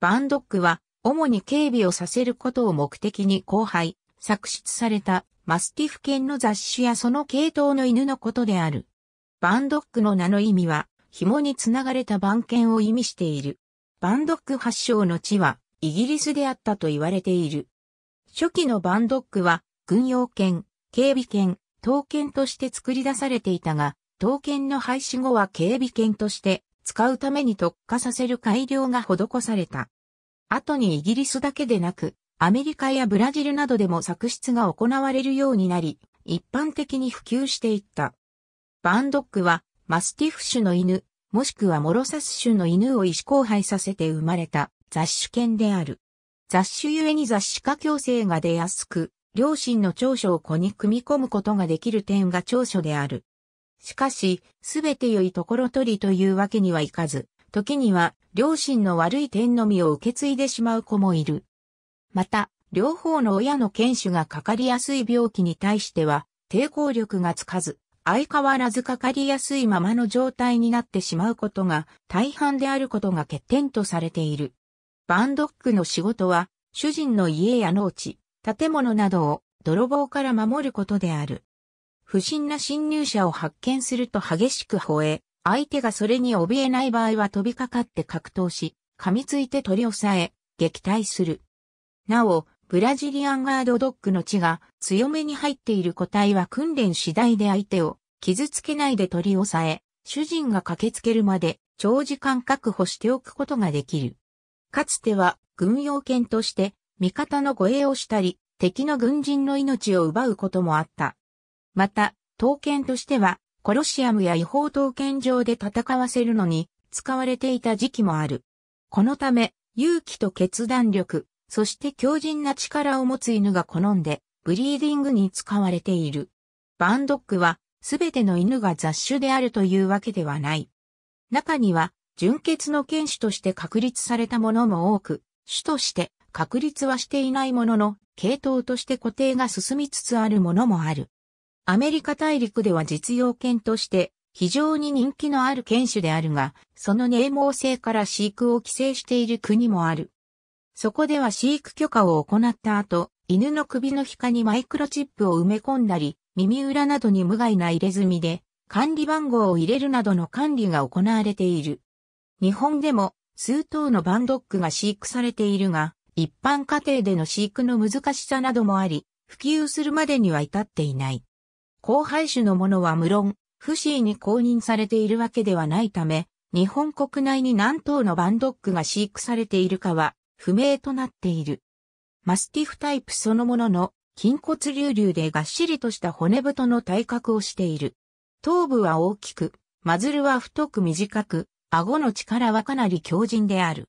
バンドックは、主に警備をさせることを目的に交配、作出されたマスティフ犬の雑種やその系統の犬のことである。バンドックの名の意味は、紐につながれた番犬を意味している。バンドック発祥の地は、イギリスであったと言われている。初期のバンドックは、軍用犬、警備犬、刀剣として作り出されていたが、刀剣の廃止後は警備犬として使うために特化させる改良が施された。後にイギリスだけでなく、アメリカやブラジルなどでも作出が行われるようになり、一般的に普及していった。バンドックは、マスティフ種の犬、もしくはモロサス種の犬を意思交配させて生まれた雑種犬である。雑種ゆえに雑種化強制が出やすく、両親の長所を子に組み込むことができる点が長所である。しかし、すべて良いところ取りというわけにはいかず、時には、両親の悪い点のみを受け継いでしまう子もいる。また、両方の親の犬種がかかりやすい病気に対しては、抵抗力がつかず、相変わらずかかりやすいままの状態になってしまうことが大半であることが欠点とされている。バンドックの仕事は、主人の家や農地、建物などを泥棒から守ることである。不審な侵入者を発見すると激しく吠え、相手がそれに怯えない場合は飛びかかって格闘し、噛みついて取り押さえ、撃退する。なお、ブラジリアンガードドッグの血が強めに入っている個体は訓練次第で相手を傷つけないで取り押さえ、主人が駆けつけるまで長時間確保しておくことができる。かつては軍用犬として味方の護衛をしたり、敵の軍人の命を奪うこともあった。また、刀剣としては、コロシアムや違法刀剣場で戦わせるのに使われていた時期もある。このため、勇気と決断力、そして強靭な力を持つ犬が好んで、ブリーディングに使われている。バンドックは、すべての犬が雑種であるというわけではない。中には、純血の犬種として確立されたものも多く、種として確立はしていないものの、系統として固定が進みつつあるものもある。アメリカ大陸では実用犬として非常に人気のある犬種であるが、その冷毛性から飼育を規制している国もある。そこでは飼育許可を行った後、犬の首の皮下にマイクロチップを埋め込んだり、耳裏などに無害な入れ墨で、管理番号を入れるなどの管理が行われている。日本でも数頭のバンドックが飼育されているが、一般家庭での飼育の難しさなどもあり、普及するまでには至っていない。後輩種のものは無論、不思議に公認されているわけではないため、日本国内に何頭のバンドックが飼育されているかは不明となっている。マスティフタイプそのものの筋骨隆々でがっしりとした骨太の体格をしている。頭部は大きく、マズルは太く短く、顎の力はかなり強靭である。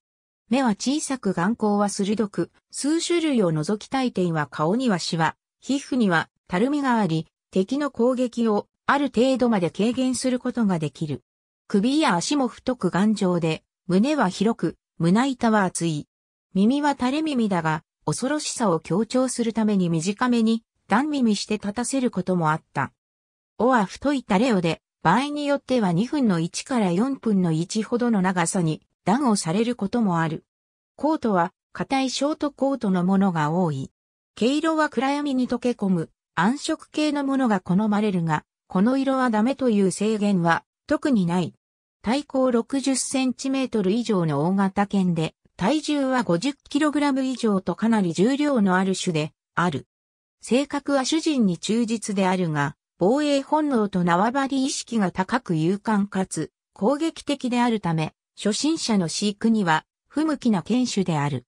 目は小さく眼光は鋭く、数種類を除き体点は顔にはシワ、皮膚にはたるみがあり、敵の攻撃をある程度まで軽減することができる。首や足も太く頑丈で、胸は広く、胸板は厚い。耳は垂れ耳だが、恐ろしさを強調するために短めに、段耳して立たせることもあった。尾は太い垂れ尾で、場合によっては2分の1から4分の1ほどの長さに、段をされることもある。コートは、硬いショートコートのものが多い。毛色は暗闇に溶け込む、暗色系のものが好まれるが、この色はダメという制限は特にない。体高60センチメートル以上の大型犬で、体重は50キログラム以上とかなり重量のある種である。性格は主人に忠実であるが、防衛本能と縄張り意識が高く勇敢かつ攻撃的であるため、初心者の飼育には不向きな犬種である。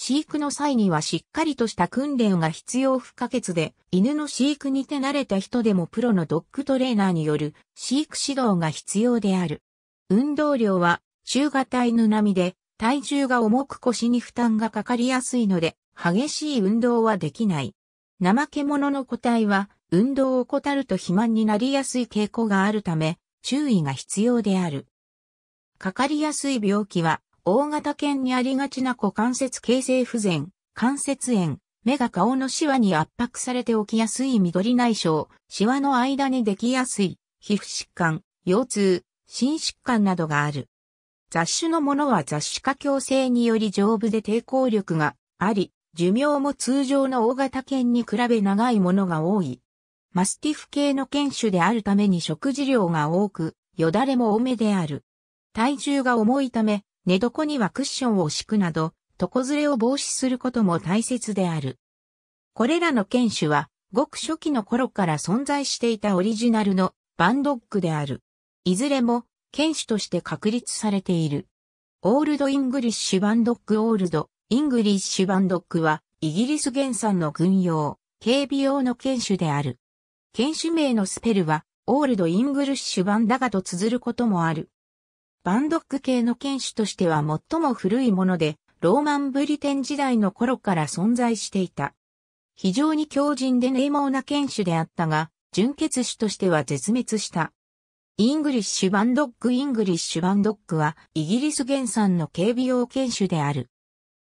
飼育の際にはしっかりとした訓練が必要不可欠で、犬の飼育に手慣れた人でもプロのドッグトレーナーによる飼育指導が必要である。運動量は中型犬並みで、体重が重く腰に負担がかかりやすいので、激しい運動はできない。怠け者の個体は、運動を怠ると肥満になりやすい傾向があるため、注意が必要である。かかりやすい病気は、大型犬にありがちな股関節形成不全、関節炎、目が顔のシワに圧迫されて起きやすい緑内障、シワの間にできやすい、皮膚疾患、腰痛、心疾患などがある。雑種のものは雑種化強制により丈夫で抵抗力があり、寿命も通常の大型犬に比べ長いものが多い。マスティフ系の犬種であるために食事量が多く、よだれも多めである。体重が重いため、寝床にはクッションを敷くなど、床ずれを防止することも大切である。これらの犬種は、ごく初期の頃から存在していたオリジナルのバンドッグである。いずれも犬種として確立されている。オールドイングリッシュバンドッグオールド、イングリッシュバンドッグは、イギリス原産の軍用、警備用の犬種である。犬種名のスペルは、オールドイングリッシュバンダガと綴ることもある。バンドック系の犬種としては最も古いもので、ローマンブリテン時代の頃から存在していた。非常に強靭で冷猛な犬種であったが、純血種としては絶滅した。イングリッシュバンドッグイングリッシュバンドッグはイギリス原産の警備用犬種である。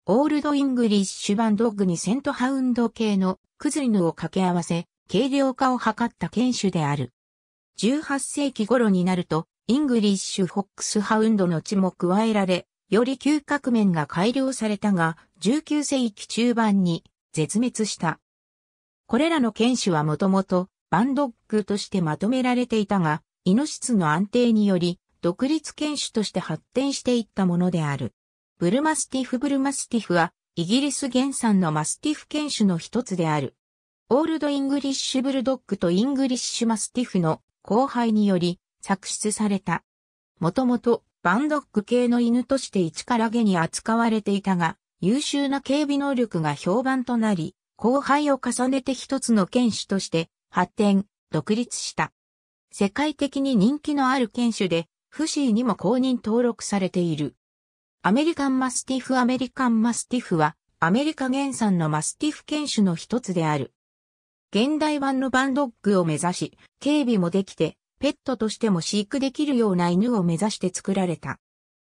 オールドイングリッシュバンドッグにセントハウンド系のクズリヌを掛け合わせ、軽量化を図った犬種である。18世紀頃になるとイングリッシュフォックスハウンドの血も加えられ、より嗅覚面が改良されたが、19世紀中盤に絶滅した。これらの犬種はもともとバンドッグとしてまとめられていたが、イノシツの安定により、独立犬種として発展していったものである。ブルマスティフブルマスティフは、イギリス原産のマスティフ犬種の一つである。オールドイングリッシュブルドッグとイングリッシュマスティフの後輩により、作出された。もともとバンドック系の犬として一から下に扱われていたが、優秀な警備能力が評判となり、後輩を重ねて一つの犬種として発展、独立した。世界的に人気のある犬種で、フシーにも公認登録されている。アメリカンマスティフアメリカンマスティフは、アメリカ原産のマスティフ犬種の一つである。現代版のバンドッグを目指し、警備もできて、ペットとしても飼育できるような犬を目指して作られた。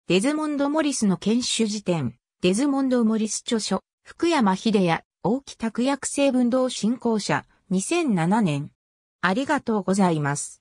デズモンド・モリスの研修辞典、デズモンド・モリス著書、福山秀也、大木拓薬成分同振興者、2007年。ありがとうございます。